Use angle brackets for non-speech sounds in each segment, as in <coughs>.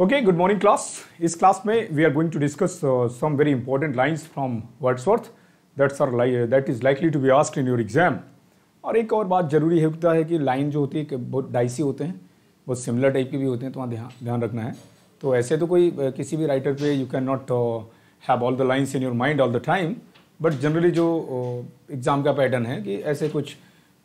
Okay good morning class इस class में we are going to discuss some very important lines from words Wordsworth that's are li that is likely to be asked in your exam और एक और बात जरूरी होता है कि लाइन जो होती है बहुत डाइसी होते हैं बहुत सिमिलर टाइप के भी होते हैं तो वहाँ ध्यान ध्यान रखना है तो ऐसे तो कोई किसी भी राइटर पे you can not have all the lines in your mind all the time but generally जो एग्ज़ाम uh, का पैटर्न है कि ऐसे कुछ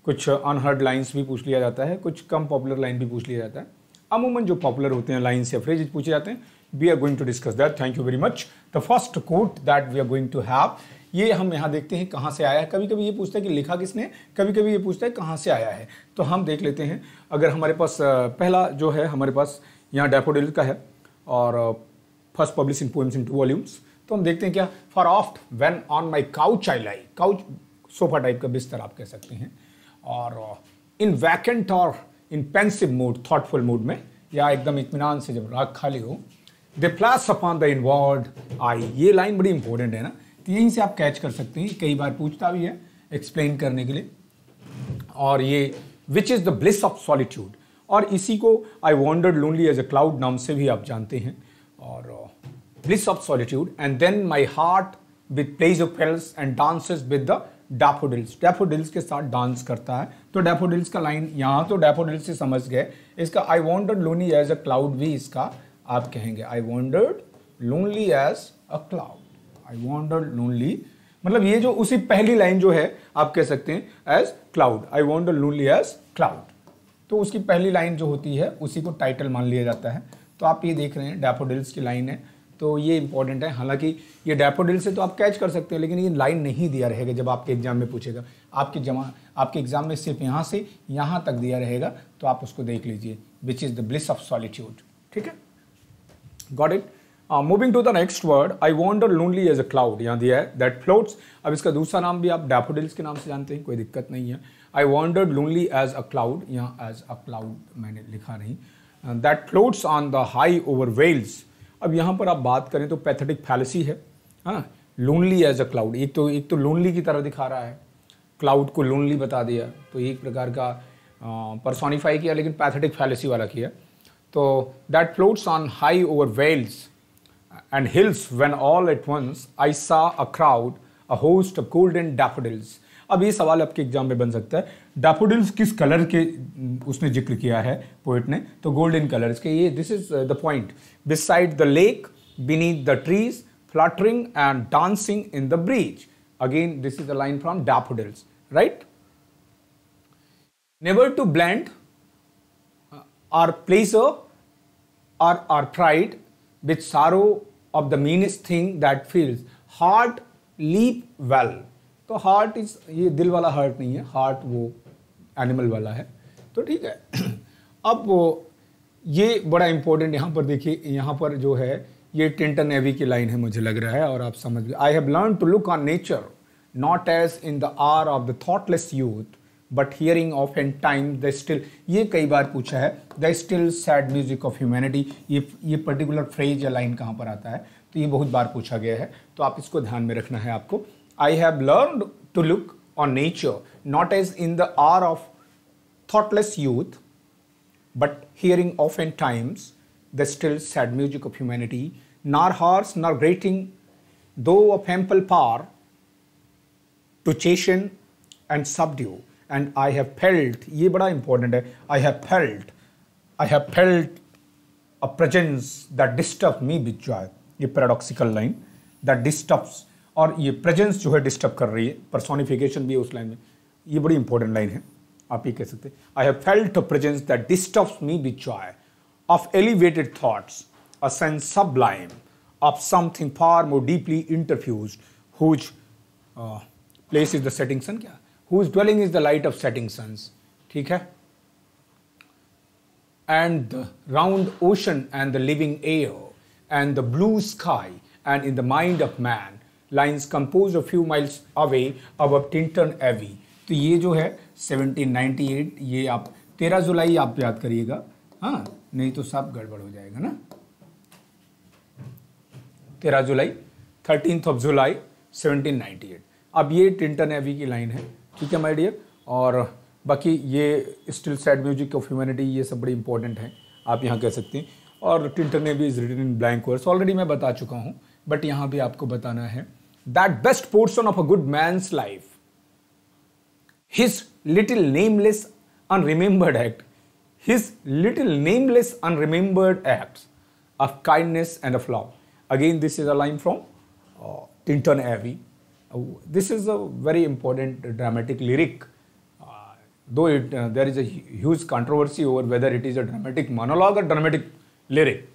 कुछ अनहर्ड लाइन्स भी पूछ लिया जाता है कुछ कम पॉपुलर लाइन भी पूछ लिया जाता है अमूमन जो पॉपुलर होते हैं लाइन्स या फ्रेजेज पूछे जाते हैं we are going to discuss that thank you very much the first quote that we are going to have ये हम यहाँ देखते हैं कहाँ से आया है कभी कभी ये पूछता है कि लिखा किसने कभी कभी ये पूछता है कहाँ से आया है तो हम देख लेते हैं अगर हमारे पास पहला जो है हमारे पास यहाँ डेफोडिल का है और first publish in poems in two volumes तो हम देखते हैं क्या for oft when on my couch I lie couch sofa type का बिस्तर आप कह सकते हैं और in vacant or in pensive mood thoughtful mood में या एकदम इतमान से जब राग खाली हो they flash upon the inward eye ये लाइन बड़ी इंपॉर्टेंट है ना तो यहीं से आप कैच कर सकते हैं कई बार पूछता भी है एक्सप्लेन करने के लिए और ये which is the bliss of solitude और इसी को I wandered lonely as a cloud नाम से भी आप जानते हैं और bliss of solitude and then my heart with pleasure of fills and dances with the daffodils daffodils के साथ डांस करता है तो डैफोडिल्स का लाइन यहाँ तो डैफोडिल्स से समझ गए इसका I wandered lonely as a cloud भी इसका आप कहेंगे I wandered lonely as a cloud I wandered lonely मतलब ये जो उसी पहली लाइन जो है आप कह सकते हैं as cloud I wandered lonely as cloud तो उसकी पहली लाइन जो होती है उसी को टाइटल मान लिया जाता है तो आप ये देख रहे हैं डैफोडिल्स की लाइन है तो ये इंपॉर्टेंट है हालांकि ये डैपोडिल से तो आप कैच कर सकते हो लेकिन ये लाइन नहीं दिया रहेगा जब आपके एग्जाम में पूछेगा आपके जमा आपके एग्जाम में सिर्फ यहाँ से यहाँ तक दिया रहेगा तो आप उसको देख लीजिए which is the bliss of solitude ठीक है got it moving to the next word I wander lonely as a cloud यहाँ दिया है दैट फ्लोट्स अब इसका दूसरा नाम भी आप डेफोडिल्स के नाम से जानते हैं कोई दिक्कत नहीं है I wandered lonely as a cloud यहाँ एज अ क्लाउड मैंने लिखा नहीं that floats on the high over vales अब यहाँ पर आप बात करें तो पैथेटिक फैलसी है हाँ लोनली एज अ क्लाउड एक तो एक तो लोनली की तरह दिखा रहा है क्लाउड को लोनली बता दिया तो एक प्रकार का परसोनीफाई किया लेकिन पैथेटिक फैलेसी वाला किया तो that floats on high over vales and hills when all at once I saw a crowd a host of golden daffodils अब ये सवाल आपके एग्जाम में बन सकता है डाफोडिल्स किस कलर के उसने जिक्र किया है पोइट ने तो गोल्डन कलर इसके ये this is the point beside the lake beneath the trees fluttering and dancing in the breeze again this is the line from daffodils right never to blend our pleasure or our pride with sorrow of the meanest thing that feels heart leap well तो heart is ये दिल वाला heart नहीं है heart वो animal वाला है तो ठीक है <clears throat> अब वो ये बड़ा इम्पोर्टेंट यहाँ पर देखिए यहाँ पर जो है ये टिंटन एवी की लाइन है मुझे लग रहा है और आप समझ गए I have learn to look on nature not as in the hour of the thoughtless youth but hearing oftentimes the still ये कई बार पूछा है the still sad music of humanity ये ये पर्टिकुलर फ्रेज या line कहाँ पर आता है तो ये बहुत बार पूछा गया है तो आप इसको ध्यान में रखना है आपको I have learned to look on nature not as in the hour of thoughtless youth, but hearing oftentimes the still sad music of humanity, nor harsh, nor grating, though of ample power to chasten and subdue. And I have felt, ye bada important hai—I have felt, I have felt a presence that disturbs me with joy. A paradoxical line that disturbs और ये presence जो है disturb कर रही है personification भी है उस लाइन में ये बड़ी इंपॉर्टेंट लाइन है आप ये कह सकते I have felt presence that disturbs me with joy of elevated thoughts a sense sublime of something far more deeply interfused whose place is the setting sun क्या whose dwelling is the light of setting suns ठीक है and the round ocean and the living air and the blue sky and in the mind of man lines composed a few miles away अब Tintern Abbey तो ये जो है 1798 ये आप 13 जुलाई आप याद करिएगा हाँ नहीं तो सब गड़बड़ हो जाएगा ना 13 जुलाई थर्टीन ऑफ जुलाई 1798 अब ये टिंटन एवी की लाइन है ठीक है माय डियर और बाकी ये still sad music of humanity ये सब बड़ी इंपॉर्टेंट है आप यहाँ कह सकते हैं और Tintern Abbey is written in blank verse already मैं बता चुका हूँ बट यहाँ भी आपको बताना है that best portion of a good man's life, his little nameless unremembered act, his little nameless unremembered acts of kindness and of love. Again, this is a line from uh, Tinton Abbey. Uh, this is a very important dramatic lyric, uh, though it, uh, there is a huge controversy over whether it is a dramatic monologue or dramatic lyric.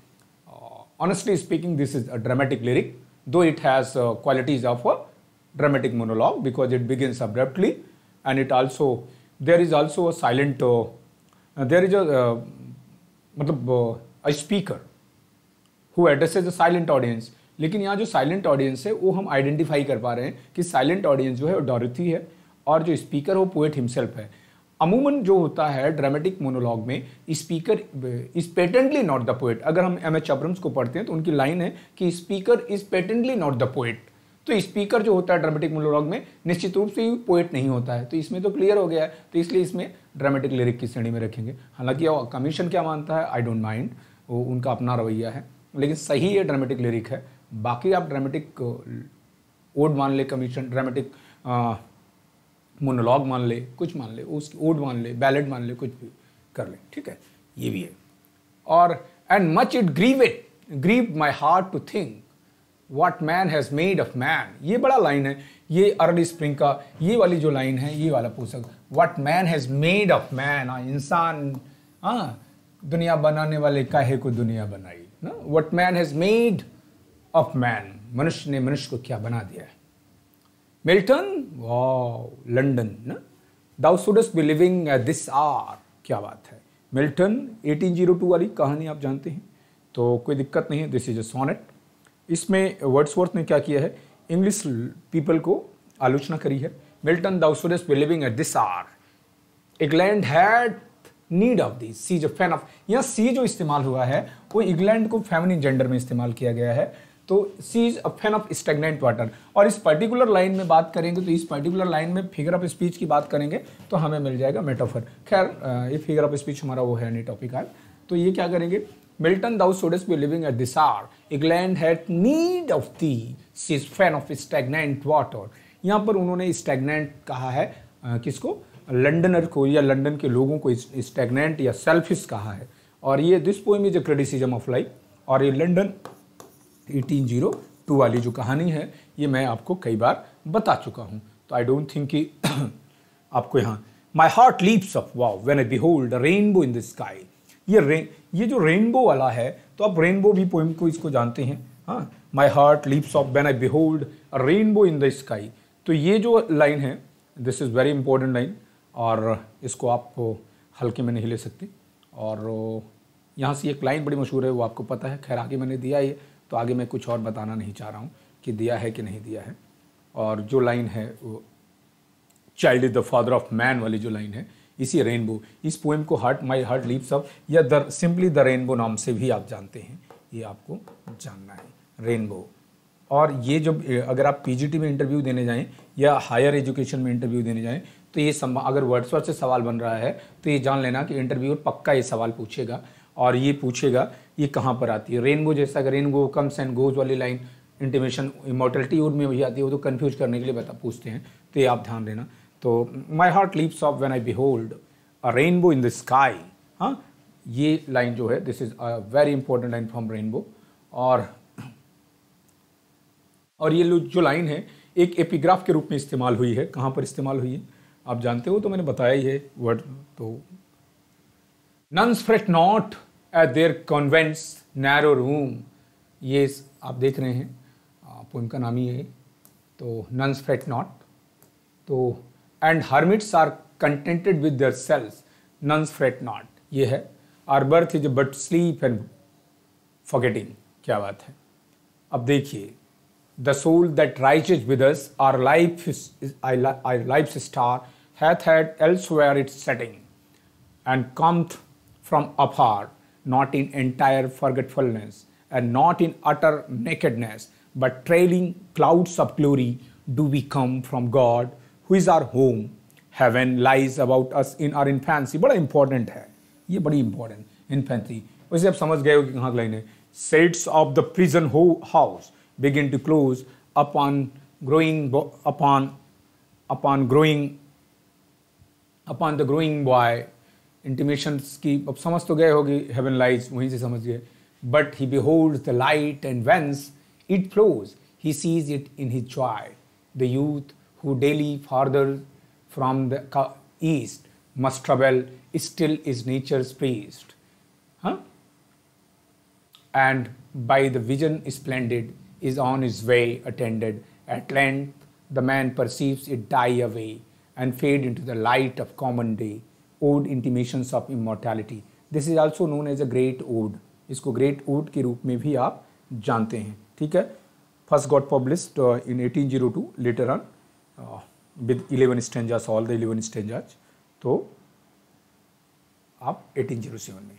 Uh, honestly speaking, this is a dramatic lyric though it has uh, qualities of a dramatic monologue because it begins abruptly and it also there is also a silent uh, there is a uh, uh, a speaker who addresses a silent audience लेकिन यहाँ जो silent audience है वो हम identify कर पा रहे हैं कि silent audience जो है वो डॉरिथी है और जो स्पीकर हो पोएट हिमसेल्फ है अमूमन जो होता है ड्रामेटिक मोनोलॉग में speaker is patently not the poet अगर हम एम एच अब्रम्स को पढ़ते हैं तो उनकी लाइन है कि speaker is patently not the poet तो स्पीकर जो होता है ड्रामेटिक मोनोलॉग में निश्चित रूप से पोएट नहीं होता है तो इसमें तो क्लियर हो गया है तो इसलिए इसमें ड्रामेटिक लिरिक की श्रेणी में रखेंगे हालांकि कमीशन क्या मानता है आई डोंट माइंड वो उनका अपना रवैया है लेकिन सही ये ड्रामेटिक लिरिक है बाकी आप ड्रामेटिक ओड मान ले कमीशन ड्रामेटिक मोनोलॉग मान ले कुछ मान ले उसकी ओड मान ले बैलेट मान ले कुछ भी कर ले ठीक है ये भी है और and much it grieve it grieve my heart to think what man has made of man ये बड़ा लाइन है ये अर्ली स्प्रिंग का ये वाली जो लाइन है ये वाला पोषक what man has made of man इंसान हाँ दुनिया बनाने वाले काहे को दुनिया बनाई ना what man has made of man मनुष्य ने मनुष्य को क्या बना दिया है मिल्टन वाह London thou shouldst be living at this hour क्या बात है मिल्टन 1802 वाली कहानी आप जानते हैं तो कोई दिक्कत नहीं है दिस इज अ सोनेट इसमें वर्ड्सवर्थ ने क्या किया है इंग्लिश पीपल को आलोचना करी है Milton thou shouldst be living at this hour England hath need of thee she जो फैन ऑफ यहाँ सी जो इस्तेमाल हुआ है वो इंग्लैंड को फैमिली जेंडर में इस्तेमाल किया गया है तो she is a fen of stagnant water और इस पर्टिकुलर लाइन में बात करेंगे तो इस पर्टिकुलर लाइन में फिगर ऑफ स्पीच की बात करेंगे तो हमें मिल जाएगा मेटाफर खैर ये फिगर ऑफ स्पीच हमारा वो है नहीं टॉपिक आज तो ये क्या करेंगे Milton thou be living at this hour England hath need of thee she is fen of stagnant water यहाँ पर उन्होंने स्टेगनेंट कहा है किसको लंडनर को या लंडन के लोगों को स्टेगनेंट या सेल्फिश कहा है और ये this poem is a criticism of life और ये लंडन 1802 वाली जो कहानी है ये मैं आपको कई बार बता चुका हूँ तो आई डोंट थिंक कि <coughs> आपको यहाँ my heart leaps up wow when I behold rainbow in the sky ये रेन ये जो रेनबो वाला है तो आप रेनबो भी पोइम को इसको जानते हैं हाँ my heart leaps up when I behold rainbow in the sky तो ये जो लाइन है this is very important line और इसको आप हल्के में नहीं ले सकते और यहाँ से एक लाइन बड़ी मशहूर है वो आपको पता है खैर आगे मैंने दिया ये तो आगे मैं कुछ और बताना नहीं चाह रहा हूँ कि दिया है कि नहीं दिया है और जो लाइन है वो child is the father of man वाली जो लाइन है इसी रेनबो इस पोएम को heart my heart leaps up या द सिंपली द रेनबो नाम से भी आप जानते हैं ये आपको जानना है रेनबो और ये जब अगर आप पीजीटी में इंटरव्यू देने जाएं या हायर एजुकेशन में इंटरव्यू देने जाएं तो ये अगर वर्ड से सवाल बन रहा है तो ये जान लेना कि इंटरव्यूअर पक्का ये सवाल पूछेगा और ये पूछेगा ये कहाँ पर आती है रेनबो जैसा अगर रेनबो कम्स एंड गोज वाली लाइन इंटीमेशन इमोटलिटी में भी आती है वो तो कन्फ्यूज करने के लिए बता पूछते हैं तो ये आप ध्यान देना तो my heart leaps up when I behold a rainbow in the sky हाँ ये लाइन जो है this is a very important line from rainbow और और ये जो लाइन है एक एपिग्राफ के रूप में इस्तेमाल हुई है कहाँ पर इस्तेमाल हुई है आप जानते हो तो मैंने बताया ही है वर्ड तो nuns fret not at their convent's narrow room ये आप देख रहे हैं पोइम का नाम ही है तो नंस फ्रेट नॉट तो and hermits are contented with their cells nuns fret not ये है our birth is but sleep and forgetting क्या बात है अब देखिए the soul that rise with us our life I life star hath had where its setting and cometh from afar not in entire forgetfulness, and not in utter nakedness, but trailing clouds of glory do we come from God, who is our home. Heaven lies about us in our infancy. बड़ा important है ये important infancy. Infantry वैसे आप समझ गए हो कि कहाँ लाइन है सेट्स ऑफ द प्रिजन हो house begin to close upon growing upon upon growing upon the growing boy intimations की अब समझ तो गए होगी हेवन लाइज वहीं से समझ गए but he behold the light and whence it flows he sees it in his joy the youth who daily farther from the east must travel still is nature's priest huh? and by the vision splendid is on his way attended at length the man perceives it die away and fade into the light of common day ode intimations of immortality this is also known as a great ode इसको great ode के रूप में भी आप जानते हैं ठीक है first got published in eighteen zero two later on with eleven stanzas all the eleven stanzas तो आप एटीन जीरो सेवन में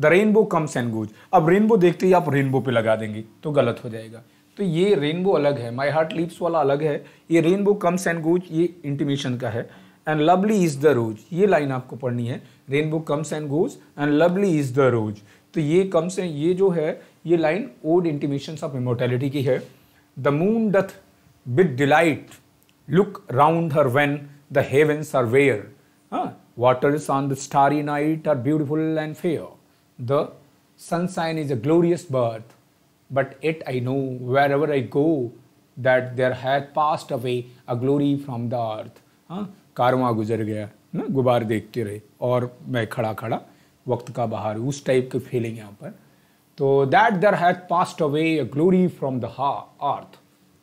the rainbow comes and goes अब रेनबो देखते ही आप रेनबो पे लगा देंगे तो गलत हो जाएगा तो ये रेनबो अलग है माई हार्ट लिप्स वाला अलग है ये रेनबो कम्स एंड गोज ये इंटीमेशन का है and lovely is the rose ये लाइन आपको पढ़नी है rainbow comes and goes and lovely is the rose तो ये कम्स एंड ये जो है ये line ode intimation of immortality की है the moon doth with delight look round her when the heavens are bare हाँ waters on the starry night are beautiful and fair. The sunshine is a glorious birth, but yet I know wherever I go that there hath passed away a glory from the earth. कार वहाँ गुजर गया ना गुबार देखते रहे और मैं खड़ा खड़ा वक्त का बाहर उस टाइप की फीलिंग यहाँ पर तो that there hath passed away a glory from the ah earth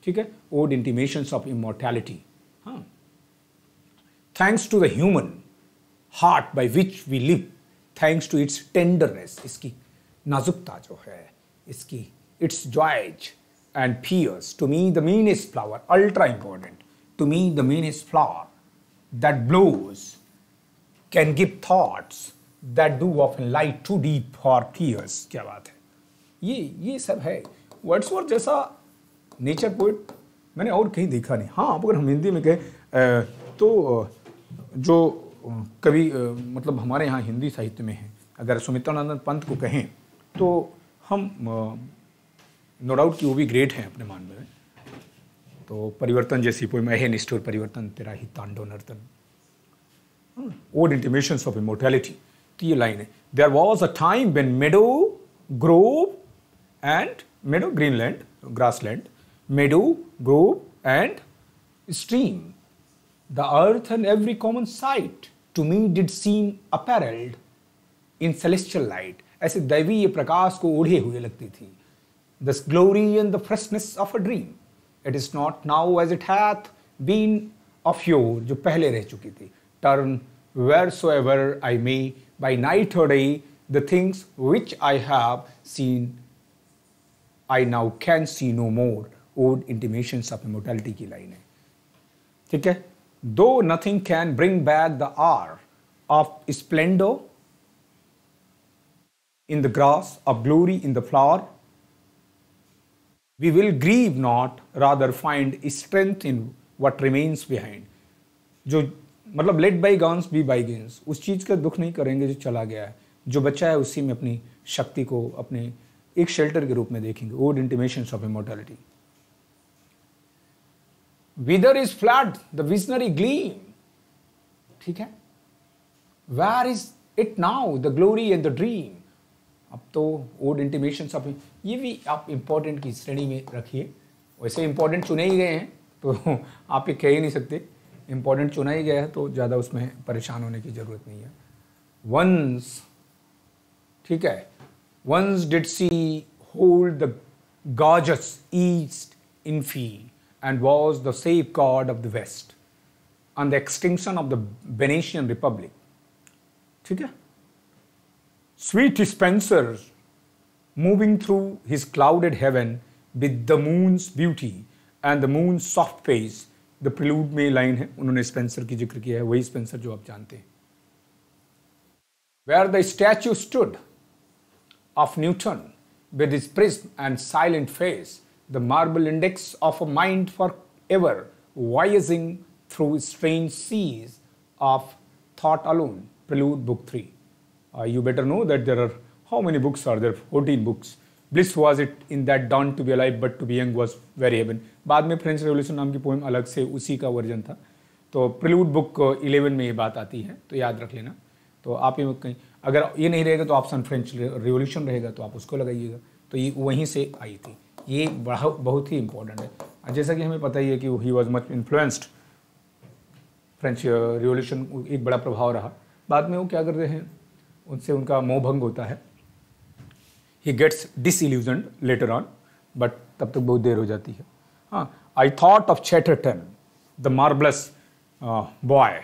ठीक है ओड इंटीमेशन ऑफ इमोर्टैलिटी हाँ thanks to the human heart by which we live thanks to its tenderness इसकी नाजुकता जो है इसकी its joys and fears to me the meanest flower ultra important to me the meanest flower that blows can give thoughts that do often lie too deep for tears क्या बात है ये ये सब है Wordsworth जैसा nature poet मैंने और कहीं देखा नहीं हाँ अगर हम हिंदी में कहें तो जो कवि मतलब हमारे यहाँ हिंदी साहित्य में है अगर सुमित्रानंदन पंत को कहें तो हम नो डाउट कि वो भी ग्रेट हैं अपने मामले में तो परिवर्तन जैसी શીપ્યું એમાં निष्ठुर परिवर्तन तेरा ही હિ नर्तन ओल्ड इंटीमेशन ऑफ ઓફ तो ये लाइन है there was a time when meadow grove and meadow greenland grassland meadow grove and stream the earth and every common sight to me did seem apparelled in celestial light ऐसे दैवीय प्रकाश को ओढ़े हुए लगती थी the glory and the freshness of a dream it is not now as it hath been of yore जो पहले रह turn wheresoever I may by night or day the things which I have seen I now can see no more old intimations of immortality की line though nothing can bring back the hour of splendor in the grass of glory in the flower we will grieve not rather find strength in what remains behind जो मतलब let bygones be bygones उस चीज़ का दुख नहीं करेंगे जो चला गया है जो बच्चा है उसी में अपनी शक्ति को अपने एक शेल्टर के रूप में देखेंगे old intimation of immortality whither is fled the visionary gleam ठीक है where is it now the glory and the dream अब तो ओड इंटीमेशन सब ये भी आप इम्पोर्टेंट की श्रेणी में रखिए वैसे इम्पोर्टेंट चुने ही गए हैं तो <laughs> आप ये कह ही नहीं सकते इम्पोर्टेंट चुना ही गया है तो ज़्यादा उसमें परेशान होने की ज़रूरत नहीं है वंस ठीक है once did she hold the gorgeous east in fee and was the safeguard of the west on the extension of the Venetian republic ठीक है Sweet Spencer, moving through his clouded heaven with the moon's beauty and the moon's soft face, the prelude may line है उन्होंने Spencer की जिक्र किया है वही Spencer जो आप जानते हैं Where the statue stood of Newton with his prism and silent face, the marble index of a mind forever voyaging through strange seas of thought alone. Prelude, Book 3. Uh, you better know that there are how many books are there 14 books bliss was it in that dawn to be alive but to be young was very heaven बाद में French revolution नाम की poem अलग से उसी का version था तो प्रिलूड बुक इलेवन में ये बात आती है तो याद रख लेना तो आप ये कहीं अगर ये नहीं रहेगा तो ऑप्शन फ्रेंच रिवोल्यूशन रहेगा तो आप उसको लगाइएगा तो ये वहीं से आई थी ये बड़ा बहुत ही इंपॉर्टेंट है जैसा कि हमें पता ही है कि he was much influenced French revolution एक बड़ा प्रभाव रहा बाद में वो क्या कर रहे हैं उनसे उनका मोह भंग होता है he gets disillusion later on but तब तक बहुत देर हो जाती है हाँ I thought of Chatterton the marvellous boy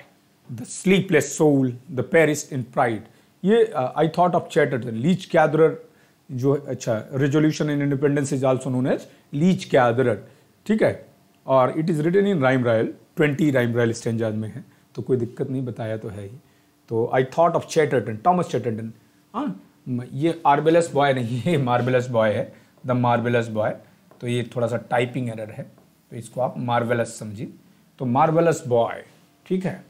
the sleepless soul the perish in pride ये I thought of Chatterton leech gatherer जो अच्छा resolution in independence is also known as leech gatherer ठीक है और it is written in rhyme royal twenty rhyme royal stanzas में है तो कोई दिक्कत नहीं बताया तो है ही तो I thought of Chatterton Thomas Chatterton हाँ ये आर्बेलस बॉय नहीं है मार्बेलस बॉय है द मार्बेलस बॉय तो ये थोड़ा सा टाइपिंग एरर है तो इसको आप मार्वेलस समझिए तो मार्वेलस बॉय ठीक है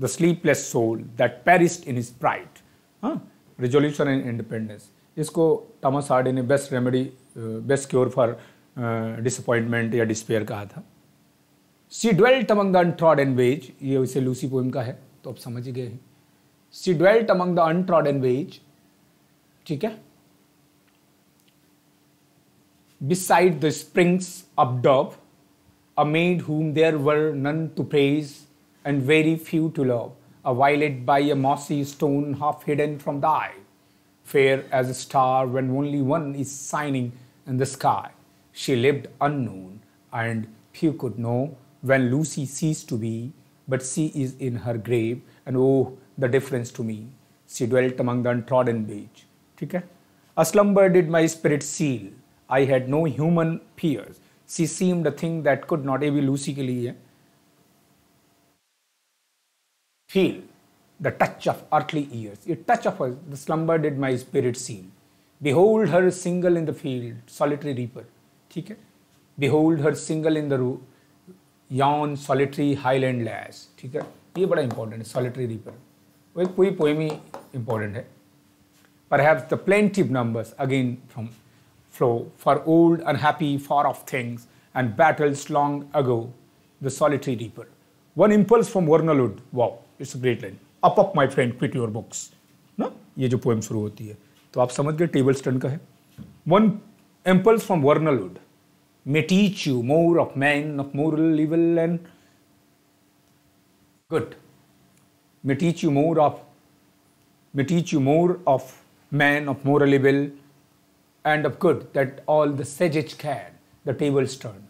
the sleepless soul that perished in his pride हाँ रिजोल्यूशन एंड इंडिपेंडेंस इसको टॉमस हार्डी ने best remedy best cure for disappointment या डिस्पेयर कहा था she dwelt among the untrodden and ways ये उसे लूसी पोइम का है तो आप समझ गए she dwelt among the untrodden beside the springs of Dove, a maid whom there were none to praise and very few to love, a violet by a mossy stone half hidden from the eye, fair as a star when only one is shining in the sky. She lived unknown, and few could know when Lucy ceased to be but she is in her grave, and oh, the difference to me. She dwelt among the untrodden beach. Okay? A slumber did my spirit seal. I had no human fears. She seemed a thing that could not, even lucidly eh? Feel the touch of earthly ears. A touch of her, the slumber did my spirit seal. Behold her single in the field, solitary reaper. ठीक Behold her single in the yon solitary highland lass ठीक है ये बड़ा important है solitary reaper वो एक पूरी poem ही important है पर have the plaintive numbers again from flow for old unhappy far off things and battles long ago the solitary reaper one impulse from vernal wood wow it's great line up up my friend quit your books ना ये जो poem शुरू होती है तो आप समझ गए टेबल स्टन का है one impulse from vernal wood may teach you more of men, of moral evil and good. May teach you more of may teach you more of men, of moral evil and of good that all the sages can. The tables turn.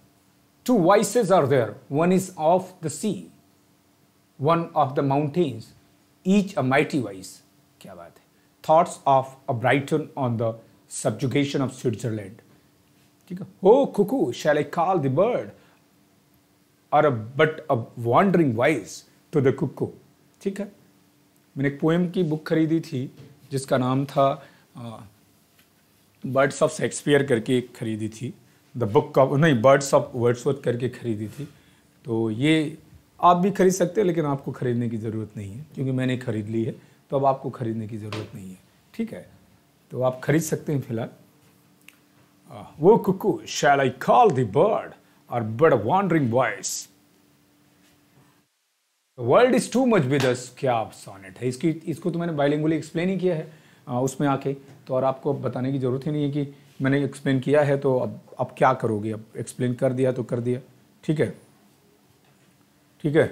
Two vices are there. One is of the sea, one of the mountains, each a mighty vice. Thoughts of a Brighton on the subjugation of Switzerland. ठीक है O cuckoo shall I call the bird or uh but a wandering voice to the cuckoo ठीक है मैंने एक poem की book खरीदी थी जिसका नाम था बर्ड्स ऑफ शेक्सपियर करके खरीदी थी द बुक ऑफ नहीं बर्ड्स ऑफ वर्ड्सवर्थ करके खरीदी थी तो ये आप भी खरीद सकते हैं लेकिन आपको खरीदने की ज़रूरत नहीं है क्योंकि मैंने खरीद ली है तो अब आपको खरीदने की ज़रूरत नहीं है ठीक है तो आप खरीद सकते हैं फिलहाल वो oh cuckoo, shall I call the bird or but a wandering voice? World is too much with us क्या आप सॉनेट है इसकी इसको तो मैंने बाइलिंगुली एक्सप्लेन ही किया है आ, उसमें आके तो और आपको अब बताने की ज़रूरत ही नहीं है कि मैंने एक्सप्लेन किया है तो अब अब क्या करोगे अब एक्सप्लेन कर दिया तो कर दिया ठीक है ठीक है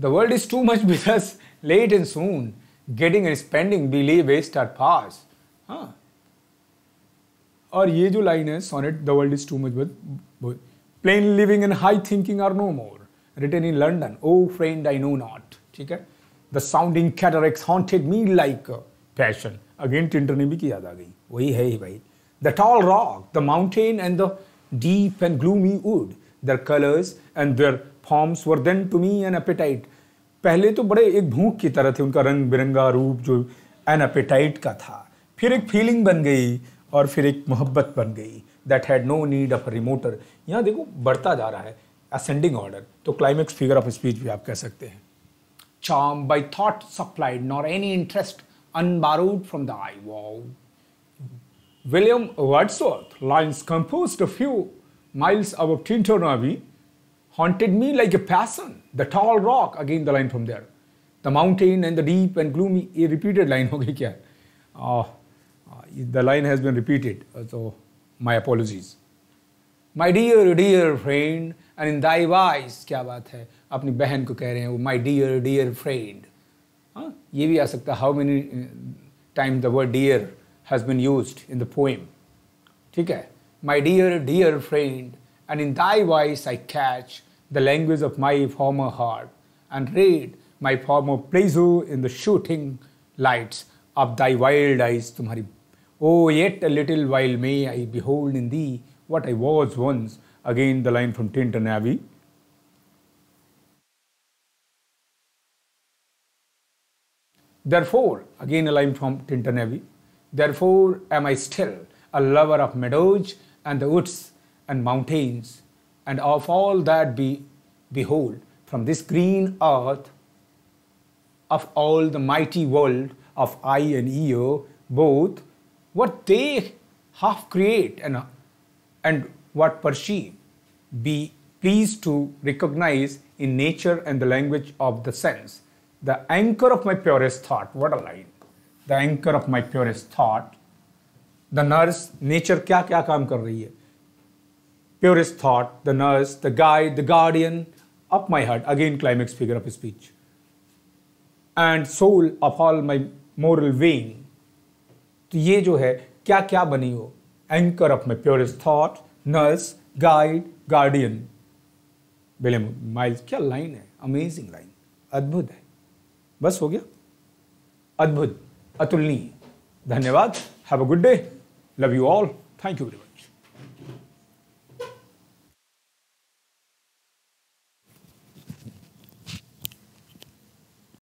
the world is too much with us late and soon getting and spending delay waste our powers हाँ और ये जो लाइन है sonnet the world is too much but plain living and high thinking are no more written in London O friend I know not ठीक है the sounding cataracts haunted me like passion again Tintern ने भी की याद आ गई वही है ही भाई the tall rock the mountain and the deep and gloomy wood their colors and their forms were then to me an appetite पहले तो बड़े एक भूख की तरह थे उनका रंग बिरंगा रूप जो एन अपेटाइट का था फिर एक फीलिंग बन गई और फिर एक मोहब्बत बन गई that had no need of remoter यहाँ देखो बढ़ता जा रहा है असेंडिंग ऑर्डर तो क्लाइमेक्स फिगर ऑफ स्पीच भी आप कह सकते हैं charm by thought supplied nor any interest unborrowed from the eye. Wow. William Wordsworth lines composed few miles अब above Tinternavie haunted me like a passion. The tall rock, again the line from there. The mountain and the deep and gloomy, a repeated line. <laughs> Okay, kya? Uh, the line has been repeated, so my apologies. My dear, dear friend, and in thy voice, क्या बात है अपनी बहन को कह रहे हैं वो dear डियर डियर फ्रेंड हाँ ये भी आ सकता how dear time the word dear has been used in the poem ठीक है and in thy voice I catch the language of my former heart, and read my former pleasure in the shooting lights of thy wild eyes. Tumhari. Oh, yet a little while may I behold in thee what I was once. Again, the line from Tintern Abbey. Therefore, again a line from Tintern Abbey. Therefore am I still a lover of meadows and the woods and mountains, and of all that be, behold, from this green earth of all the mighty world of eye and ear, both what they half create and, and what perceive, be pleased to recognize in nature and the language of the sense. The anchor of my purest thought, what a line! The anchor of my purest thought. The nurse, nature क्या क्या काम कर रही है purest thought, the nurse, the guide, the guardian, of my heart, again climax figure of speech, and soul of all my moral being. तो ये जो है क्या क्या बनी हो anchor of my purest thought nurse guide guardian बेले माइल्स क्या लाइन है अमेजिंग लाइन अद्भुत है बस हो गया अद्भुत अतुलनीय धन्यवाद have a good day love you all thank you very much